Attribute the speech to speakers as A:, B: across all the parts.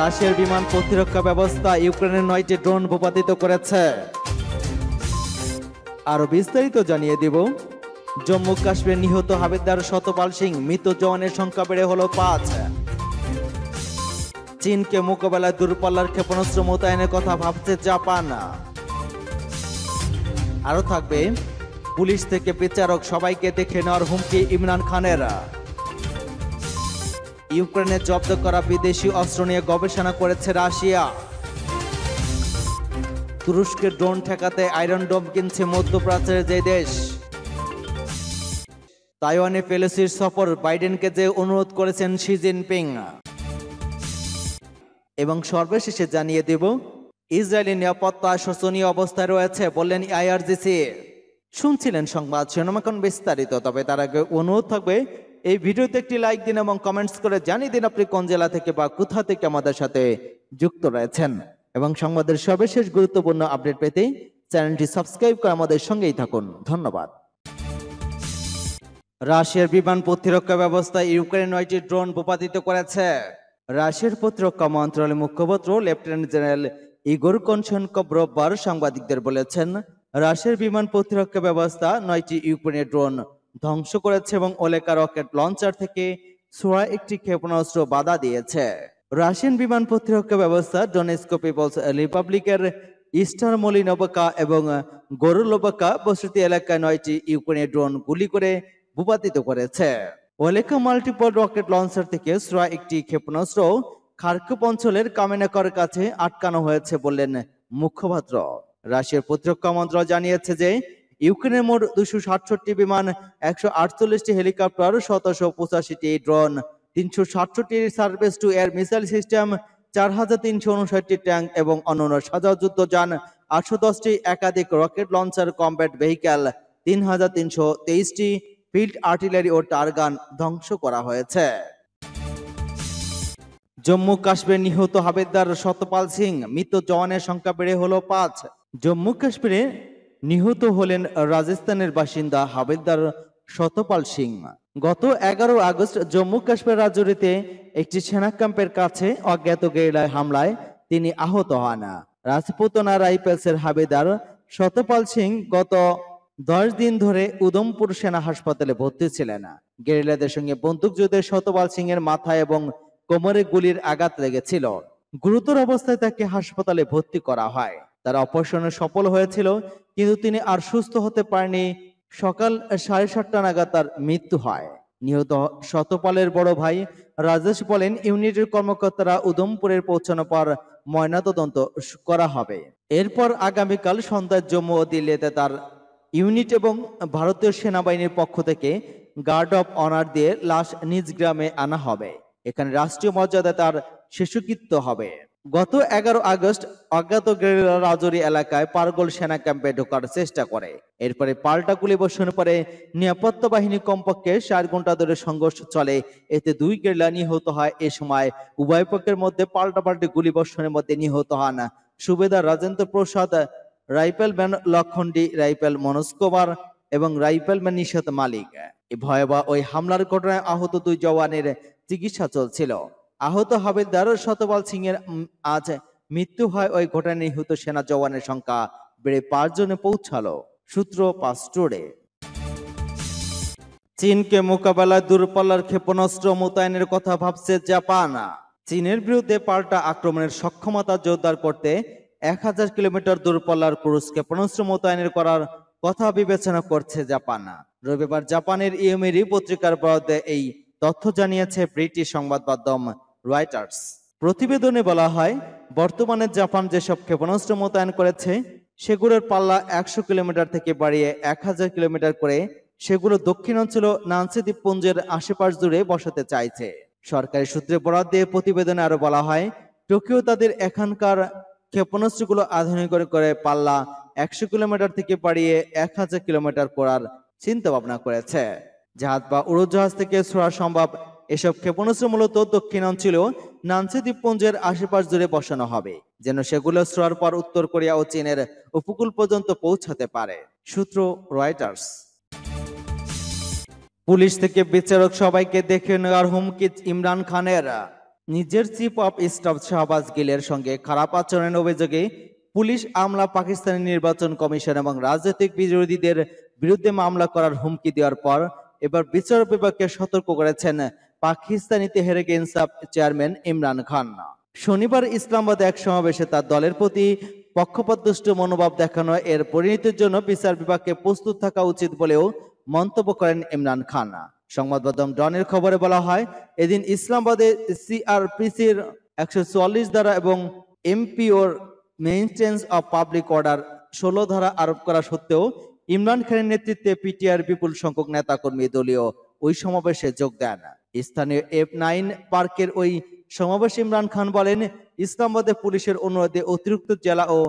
A: রাশিয়ার বিমান প্রতিরক্ষা ব্যবস্থা ইউক্রেনের নয়টি ড্রোন ভূপাতিত করেছে আরও বিস্তারিত জানিয়ে দেব জম্মু কাশ্মীর নিহত হাবিদার শতপাল সিং মৃত জওয়ানের সংখ্যা বেড়ে হলো পাঁচ চীনকে মোকাবেলায় দূরপাল্লার ক্ষেপণাস্ত্র মোতায়েনের কথা ভাবছে জাপান আরো থাকবে পুলিশ থেকে বিচারক সবাইকে দেখে নেওয়ার হুমকি ইমরান খানেরা ইউক্রেনে জব্দ করা বিদেশি অস্ত্র নিয়ে গবেষণা করেছে রাশিয়া তুরস্কের ড্রোন ঠেকাতে আয়রন ডোম কিনছে মধ্যপ্রাচ্যের যে দেশ তাইওয়ানে পেলেসির সফর বাইডেনকে যে অনুরোধ করেছেন শি জিনপিং এবং সর্বশেষে জানিয়ে দেব ইসরায়েলি নিরাপত্তা শোচনীয় অবস্থায় রয়েছে বললেন আইআরজিসি শুনছিলেন সংবাদ শিরোনাম এখন বিস্তারিত তবে তার আগে অনুরোধ থাকবে এই ভিডিওতে একটি লাইক দিন এবং কমেন্টস করে জানিয়ে দিন আপনি কোন জেলা থেকে বা কোথা থেকে আমাদের সাথে যুক্ত রয়েছেন এবং সংবাদের সর্বশেষ গুরুত্বপূর্ণ আপডেট পেতে চ্যানেলটি সাবস্ক্রাইব করে আমাদের সঙ্গেই থাকুন ধন্যবাদ রাশিয়ার বিমান প্রতিরক্ষা ব্যবস্থা ইউক্রেন নয়টি ড্রোন ভূপাতিত করেছে রাশিয়ার প্রতিরক্ষা মন্ত্রণালয়ের মুখপাত্র লেফটেন্যান্ট জেনারেল ইগোর কনশনকব রোববার সাংবাদিকদের বলেছেন রাশিয়ার বিমান প্রতিরক্ষা ব্যবস্থা নয়টি ইউক্রেনের ড্রোন ধ্বংস করেছে এবং ওলেকা রকেট লঞ্চার থেকে সোয়া একটি ক্ষেপণাস্ত্র বাধা দিয়েছে রাশিয়ান বিমান প্রতিরক্ষা ব্যবস্থা ডনেস্কো পিপলস রিপাবলিকের ইস্টার মলিনবকা এবং গরুলবকা বসতি এলাকায় নয়টি ইউক্রেনের ড্রোন গুলি করে ভূপাতিত করেছে ওলেকা মাল্টিপল রকেট লঞ্চার থেকে সোয়া একটি ক্ষেপণাস্ত্র খার্কুপ অঞ্চলের কামেনাকর কাছে আটকানো হয়েছে বললেন মুখপাত্র রাশিয়ার প্রতিরক্ষা মন্ত্রক জানিয়েছে যে ইউক্রেনের মোট দুশো সাতষট্টি বিমান একশো আটচল্লিশটি হেলিকপ্টার সতেরশো পঁচাশিটি ড্রোন তিনশো সাতষট্টি surface to air missile system চার হাজার তিনশো উনষাটটি ট্যাঙ্ক এবং অন্যান্য সাজা যুদ্ধ যান আটশো দশটি একাধিক রকেট লঞ্চার কম্ব্যাট ভেহিক্যাল তিন হাজার তিনশো তেইশটি ফিল্ড আর্টিলারি ও টারগান ধ্বংস করা হয়েছে জম্মু কাশ্মীরে নিহত হাবেদার সতপাল সিং মৃত জওয়ানের সংখ্যা বেড়ে হলো পাঁচ জম্মু কাশ্মীরে নিহত হলেন রাজস্থানের বাসিন্দা হাবিলদার শতপাল সিং গত এগারো আগস্ট জম্মু কাশ্মীর রাজৌরিতে একটি সেনা ক্যাম্পের কাছে অজ্ঞাত গেরিলায় হামলায় তিনি আহত হন রাজপুতনা রাইফেলসের হাবিদার শতপাল সিং গত দশ দিন ধরে উদমপুর সেনা হাসপাতালে ভর্তি ছিলেন গেরিলাদের সঙ্গে বন্দুকযুদ্ধে শতপাল সিং এর মাথা এবং কোমরে গুলির আঘাত লেগেছিল গুরুতর অবস্থায় তাকে হাসপাতালে ভর্তি করা হয় তার অপারেশনে সফল হয়েছিল কিন্তু তিনি আর সুস্থ হতে পারেনি সকাল সাড়ে সাতটা নাগাদ তার মৃত্যু হয় নিহত শতপালের বড় ভাই রাজেশ বলেন ইউনিটের কর্মকর্তারা উদমপুরের পৌঁছানোর পর ময়নাতদন্ত করা হবে এরপর আগামীকাল সন্ধ্যায় জম্মু ও দিল্লিতে তার ইউনিট এবং ভারতীয় সেনাবাহিনীর পক্ষ থেকে গার্ড অব অনার দিয়ে লাশ নিজ গ্রামে আনা হবে এখানে রাষ্ট্রীয় মর্যাদা তার শেষকৃত্য হবে গত এগারো আগস্ট অজ্ঞাত গ্রেলা রাজরি এলাকায় পারগোল সেনা ক্যাম্পে ঢোকার চেষ্টা করে এরপরে পাল্টা গুলি বর্ষণ পরে নিরাপত্তা বাহিনী কমপক্ষে চার ঘন্টা ধরে সংঘর্ষ চলে এতে দুই গেরিলা নিহত হয় এ সময় উভয় পক্ষের মধ্যে পাল্টাপাল্টি গুলি বর্ষণের মধ্যে নিহত হন সুবেদার রাজেন্দ্র প্রসাদ রাইফেল ম্যান লক্ষণডি রাইফেল মনোজ কুমার এবং রাইফেল ম্যান নিষাদ মালিক ভয়াবহ ওই হামলার ঘটনায় আহত দুই জওয়ানের চিকিৎসা চলছিল আহত হবেলদার শতবল সিং এর আজ মৃত্যু হয় ওই ঘটনায় নিহত সেনা জওয়ানের সংখ্যা বেড়ে পাঁচজনে পৌঁছালো সূত্র পাস্টোরে চীনকে মোকাবেলায় দূরপাল্লার ক্ষেপণাস্ত্র মোতায়েনের কথা ভাবছে জাপান চীনের বিরুদ্ধে পাল্টা আক্রমণের সক্ষমতা জোরদার করতে এক হাজার কিলোমিটার দূরপাল্লার ক্রুজ ক্ষেপণাস্ত্র মোতায়েনের করার কথা বিবেচনা করছে জাপান রবিবার জাপানের ইউমেরি পত্রিকার বরাদ্দে এই তথ্য জানিয়েছে ব্রিটিশ সংবাদ মাধ্যম রয়টার্স প্রতিবেদনে বলা হয় বর্তমানে জাপান যেসব ক্ষেপণাস্ত্র মোতায়েন করেছে সেগুলোর পাল্লা একশো কিলোমিটার থেকে বাড়িয়ে এক হাজার কিলোমিটার করে সেগুলো দক্ষিণ অঞ্চল নানসি দ্বীপপুঞ্জের আশেপাশ জুড়ে বসাতে চাইছে সরকারি সূত্রে বরাদ্দ দিয়ে প্রতিবেদনে আরো বলা হয় টোকিও তাদের এখানকার ক্ষেপণাস্ত্রগুলো আধুনিক করে পাল্লা একশো কিলোমিটার থেকে বাড়িয়ে এক হাজার কিলোমিটার করার চিন্তা ভাবনা করেছে জাহাজ বা উড়োজাহাজ থেকে ছোড়া সম্ভব এসব ক্ষেপণাস্ত্র মূলত দক্ষিণ নানসি দ্বীপপুঞ্জের আশেপাশ জুড়ে বসানো হবে যেন সেগুলো ছোড়ার পর উত্তর কোরিয়া ও চীনের উপকূল পর্যন্ত পৌঁছাতে পারে সূত্র রয়টার্স পুলিশ থেকে বিচারক সবাইকে দেখে নেওয়ার হুমকি ইমরান খানের নিজের চিফ অফ স্টাফ শাহবাজ গিলের সঙ্গে খারাপ আচরণের অভিযোগে পুলিশ আমলা পাকিস্তানের নির্বাচন কমিশন এবং রাজনৈতিক বিরোধীদের বিরুদ্ধে মামলা করার হুমকি দেওয়ার পর এবার বিচার বিভাগকে সতর্ক করেছেন পাকিস্তানি তেহের গেনসাপ চেয়ারম্যান ইমরান খান শনিবার ইসলামাবাদে এক সমাবেশে তার দলের প্রতি পক্ষপাতদুষ্ট মনোভাব দেখানো এর পরিণতির জন্য বিচার বিভাগকে প্রস্তুত থাকা উচিত বলেও মন্তব্য করেন ইমরান খান সংবাদ মাধ্যম ডনের খবরে বলা হয় এদিন ইসলামাবাদে সিআরপিসির একশো চুয়াল্লিশ ধারা এবং এমপিওর মেইনটেন্স অব পাবলিক অর্ডার ষোলো ধারা আরোপ করা সত্ত্বেও ইমরান খানের নেতৃত্বে পিটিআর বিপুল সংখ্যক নেতাকর্মী দলীয় ওই সমাবেশে যোগ দেয় না স্থানীয় এফ নাইন পার্কের ওই সমাবেশ ইমরান খান বলেন ইসলামাবাদে পুলিশের অনুরোধে অতিরিক্ত জেলা ও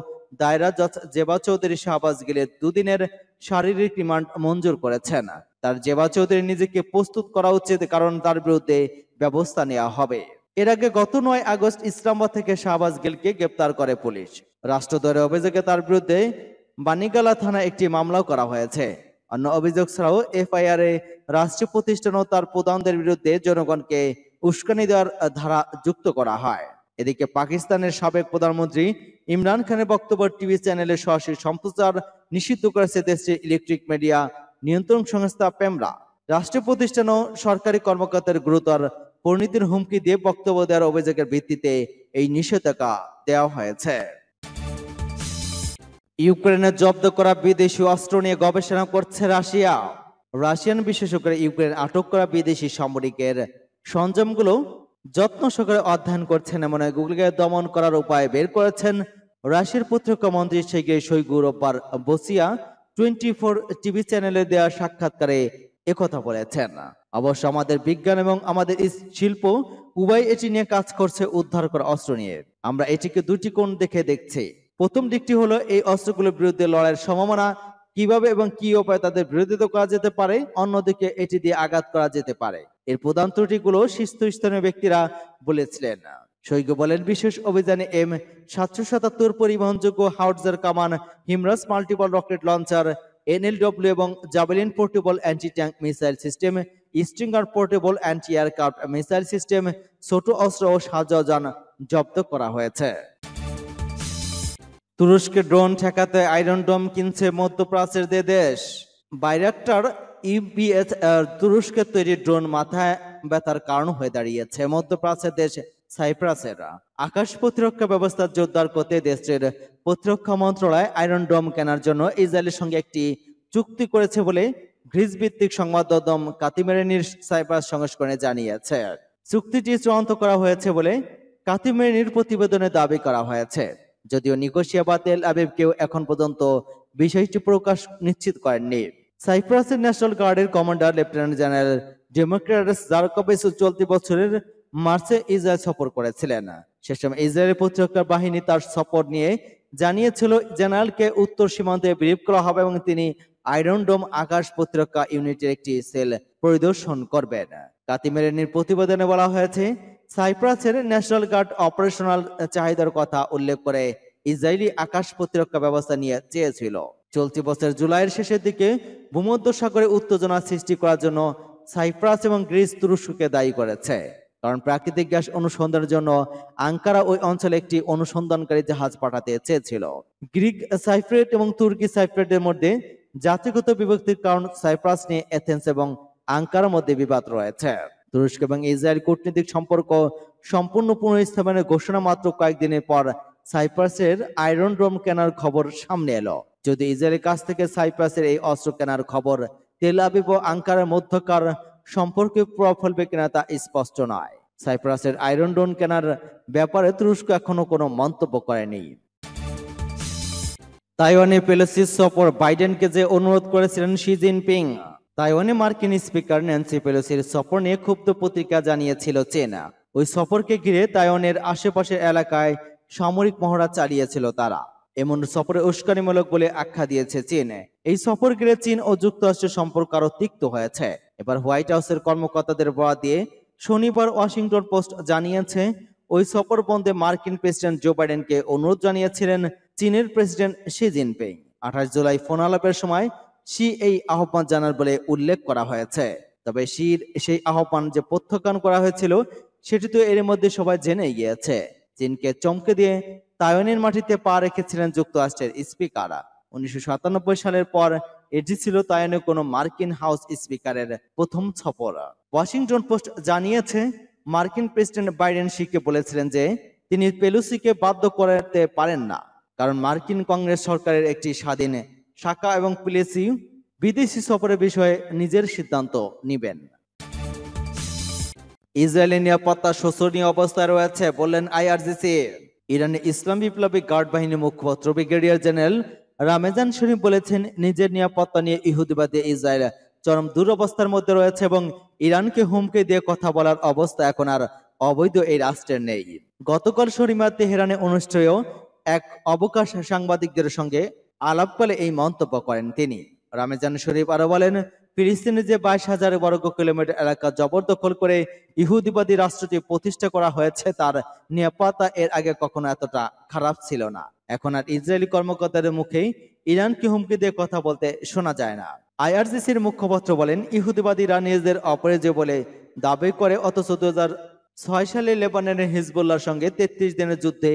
A: দায়রা জজ জেবা চৌধুরী শাহবাজ গেলে দুদিনের শারীরিক রিমান্ড মঞ্জুর করেছেন তার জেবা চৌধুরী নিজেকে প্রস্তুত করা উচিত কারণ তার বিরুদ্ধে ব্যবস্থা নেওয়া হবে এর আগে গত নয় আগস্ট ইসলামাবাদ থেকে শাহবাজ গিলকে গ্রেপ্তার করে পুলিশ রাষ্ট্রদ্রোহের অভিযোগে তার বিরুদ্ধে বানিগালা থানা একটি মামলাও করা হয়েছে অন্য অভিযোগ ছাড়াও এফআইআর এ রাষ্ট্রীয় প্রতিষ্ঠান ও তার প্রধানদের বিরুদ্ধে জনগণকে উস্কানি দেওয়ার ধারা যুক্ত করা হয় এদিকে পাকিস্তানের সাবেক প্রধানমন্ত্রী ইমরান খানের বক্তব্য টিভি চ্যানেলে সরাসরি সম্প্রচার নিষিদ্ধ করেছে দেশটির ইলেকট্রিক মিডিয়া নিয়ন্ত্রণ সংস্থা পেমরা রাষ্ট্রীয় প্রতিষ্ঠান ও সরকারি কর্মকর্তার গুরুতর পরিণতির হুমকি দিয়ে বক্তব্য দেওয়ার অভিযোগের ভিত্তিতে এই নিষেধাজ্ঞা দেওয়া হয়েছে ইউক্রেনে জব্দ করা বিদেশি অস্ত্র নিয়ে গবেষণা করছে রাশিয়া রাশিয়ান বিশেষজ্ঞরা ইউক্রেন আটক করা বিদেশি সামরিকের সরঞ্জামগুলো যত্ন সহকারে অধ্যয়ন করছেন এমন গুগলকে দমন করার উপায় বের করেছেন রাশিয়ার প্রতিরক্ষা মন্ত্রী সেগে শৈগু রোববার বসিয়া টোয়েন্টি ফোর টিভি চ্যানেলে দেওয়া সাক্ষাৎকারে একথা বলেছেন অবশ্য আমাদের বিজ্ঞান এবং আমাদের শিল্প উভয় এটি নিয়ে কাজ করছে উদ্ধার করা অস্ত্র নিয়ে আমরা এটিকে দুটি কোণ দেখে দেখছি প্রথম দিকটি হলো এই অস্ত্রগুলোর বিরুদ্ধে লড়াইয়ের সম্ভাবনা কিভাবে এবং কি উপায়ে তাদের বিরোধিত করা যেতে পারে অন্যদিকে এটি দিয়ে আঘাত করা যেতে পারে এর প্রধান ত্রুটিগুলো শীর্ষস্থানীয় ব্যক্তিরা বলেছিলেন সৈক্য বলেন বিশেষ অভিযানে এম সাতশো সাতাত্তর পরিবহনযোগ্য হাউটজার কামান HIMARS multiple rocket launcher NLAW এবং Javelin portable anti tank missile system Stinger portable anti aircraft missile system ছোট অস্ত্র ও সাজান জব্দ করা হয়েছে তুরস্কে ড্রোন ঠেকাতে আয়রন ডোম কিনছে মধ্যপ্রাচ্যের দেশ বাইরাক্টার ইপিএস তুরস্কে তৈরি ড্রোন মাথায় ব্যথার কারণ হয়ে দাঁড়িয়েছে মধ্যপ্রাচ্যের দেশ সাইপ্রাসের আকাশ প্রতিরক্ষা ব্যবস্থা জোরদার করতে দেশটির প্রতিরক্ষা মন্ত্রণালয় আয়রন ডোম কেনার জন্য ইসরায়েলের সঙ্গে একটি চুক্তি করেছে বলে গ্রিস ভিত্তিক সংবাদ মাধ্যম কাতিমেরেনির সাইপ্রাস সংস্করণে জানিয়েছে চুক্তিটি চূড়ান্ত করা হয়েছে বলে কাতিমেরেনির প্রতিবেদনে দাবি করা হয়েছে যদিও নিকোশিয়া বা তেল আবিব কেউ এখন পর্যন্ত বিষয়টি প্রকাশ নিশ্চিত করেননি সাইপ্রাসের ন্যাশনাল গার্ডের commander lieutenant general Demokritos Zervakis চলতি বছরের মার্চে ইসরায়েল সফর করেছিলেন সে সময় ইসরায়েলের প্রতিরক্ষা বাহিনী তার সফর নিয়ে জানিয়েছিল জেনারেলকে উত্তর সীমান্তে ব্রিফ করা হবে এবং তিনি আয়রন ডোম আকাশ প্রতিরক্ষা ইউনিটের একটি সেল পরিদর্শন করবেন কাতিমেরেনির প্রতিবেদনে বলা হয়েছে সাইপ্রাসের ন্যাশনাল গার্ড অপারেশনাল চাহিদার কথা উল্লেখ করে ইসরায়েলি আকাশ প্রতিরক্ষা ব্যবস্থা নিয়ে চেয়েছিল চলতি বছর জুলাইয়ের শেষের দিকে ভূমধ্য সাগরে উত্তেজনা সৃষ্টি করার জন্য সাইপ্রাস এবং গ্রিস তুরস্ককে দায়ী করেছে কারণ প্রাকৃতিক গ্যাস অনুসন্ধানের জন্য আঙ্কারা ওই অঞ্চলে একটি অনুসন্ধানকারী জাহাজ পাঠাতে চেয়েছিল গ্রিক সাইফ্রেট এবং তুর্কি সাইফ্রেটের মধ্যে জাতিগত বিভক্তির কারণ সাইপ্রাস নিয়ে এথেন্স এবং আঙ্কারার মধ্যে বিবাদ রয়েছে তুরস্ক এবং ইসরায়েল কূটনৈতিক সম্পর্ক সম্পূর্ণ পুনঃস্থাপনের ঘোষণা মাত্র কয়েকদিনের পর সাইপ্রাসের আয়রন ড্রোম কেনার খবর সামনে এলো যদি ইসরায়েলের কাছ থেকে সাইপ্রাসের এই অস্ত্র কেনার খবর তেল আবিব ও আঙ্কারের মধ্যকার সম্পর্কে প্রভাব ফেলবে কিনা তা স্পষ্ট নয় সাইপ্রাসের আয়রন ড্রোন কেনার ব্যাপারে তুরস্ক এখনো কোনো মন্তব্য করেনি তাইওয়ানে পেলোসি সফর বাইডেনকে যে অনুরোধ করেছিলেন শি জিনপিং তাইওয়ানে মার্কিন স্পিকার ন্যান্সি পেলোসির সফর নিয়ে ক্ষুব্ধ পত্রিকা জানিয়েছিল চেনা ওই সফরকে ঘিরে তাইওয়ানের আশেপাশের এলাকায় সামরিক মহড়া চালিয়েছিল তারা এমন সফরে উস্কানিমূলক বলে আখ্যা দিয়েছে চীন এই সফর ঘিরে চীন ও যুক্তরাষ্ট্রের সম্পর্ক আরও তিক্ত হয়েছে এবার হোয়াইট হাউসের কর্মকর্তাদের বরাত দিয়ে শনিবার ওয়াশিংটন পোস্ট জানিয়েছে ওই সফর বন্ধে মার্কিন প্রেসিডেন্ট জো বাইডেনকে অনুরোধ জানিয়েছিলেন চীনের প্রেসিডেন্ট শি জিনপিং আঠাশ জুলাই ফোনালাপের সময় সি এই আহ্বান জানার বলে উল্লেখ করা হয়েছে তবে শির সেই আহ্বান যে প্রত্যাখ্যান করা হয়েছিল সেটি তো এর মধ্যে সবাই জেনে গিয়েছে চীনকে চমকে দিয়ে তায়নের মাটিতে পা রেখেছিলেন যুক্তরাষ্ট্রের স্পিকাররা উনিশশো সালের পর এটি ছিল তায়নে কোনো মার্কিন হাউস স্পিকারের প্রথম সফর ওয়াশিংটন পোস্ট জানিয়েছে মার্কিন প্রেসিডেন্ট বাইডেন শিকে বলেছিলেন যে তিনি পেলুসিকে বাধ্য করাতে পারেন না কারণ মার্কিন কংগ্রেস সরকারের একটি স্বাধীন শাখা এবং প্লেসি বিদেশি সফরের বিষয়ে নিজের সিদ্ধান্ত নেবেন ইসরায়েলের নিরাপত্তা শোষণীয় অবস্থায় রয়েছে বললেন আইআরজিসি ইরানের ইসলাম বিপ্লবী গার্ড বাহিনীর মুখপাত্র ব্রিগেডিয়ার জেনারেল রামেজান শরীফ বলেছেন নিজের নিরাপত্তা নিয়ে ইহুদিবাদী ইসরায়েল চরম দুরবস্থার মধ্যে রয়েছে এবং ইরানকে হুমকি দিয়ে কথা বলার অবস্থা এখন আর অবৈধ এই রাষ্ট্রের নেই গতকাল শনিবার তেহরানে অনুষ্ঠেয় এক অবকাশ সাংবাদিকদের সঙ্গে আলাপকালে এই মন্তব্য করেন তিনি রামেজান শরীফ আরো বলেন ফিলিস্তিনের যে বাইশ হাজার বর্গ কিলোমিটার এলাকা জবরদখল করে ইহুদিবাদী রাষ্ট্রটি প্রতিষ্ঠা করা হয়েছে তার নিরাপত্তা এর আগে কখনো এতটা খারাপ ছিল না এখন আর ইসরায়েলি কর্মকর্তাদের মুখেই ইরানকে হুমকি দিয়ে কথা বলতে শোনা যায় না আইআরসিসির মুখপাত্র বলেন ইহুদিবাদীরা নিজেদের অপরাজয় বলে দাবি করে অথচ দু হাজার ছয় সালে লেবাননের হিজবুল্লার সঙ্গে তেত্রিশ দিনের যুদ্ধে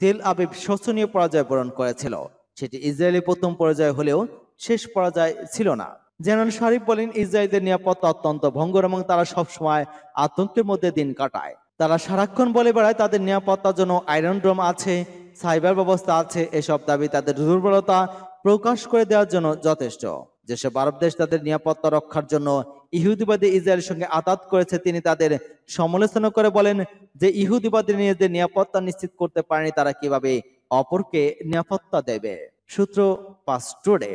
A: তেল আবিব শোষণীয় পরাজয় বরণ করেছিল সেটি ইসরায়েলের প্রথম পর্যায়ে হলেও শেষ পর্যায় ছিল না জেনারেল শরীফ বলেন ইসরায়েলদের নিরাপত্তা অত্যন্ত ভঙ্গর এবং তারা সবসময় আতঙ্কের মধ্যে দিন কাটায় তারা সারাক্ষণ বলে বেড়ায় তাদের নিরাপত্তার জন্য আয়রন ড্রোম আছে সাইবার ব্যবস্থা আছে এসব দাবি তাদের দুর্বলতা প্রকাশ করে দেওয়ার জন্য যথেষ্ট যেসব আরব দেশ তাদের নিরাপত্তা রক্ষার জন্য ইহুদিবাদী ইসরায়েলের সঙ্গে আতাত করেছে তিনি তাদের সমালোচনা করে বলেন যে ইহুদিবাদী নিজেদের নিরাপত্তা নিশ্চিত করতে পারেনি তারা কিভাবে অপরকে নিরাপত্তা দেবে সূত্র পাস্টোরে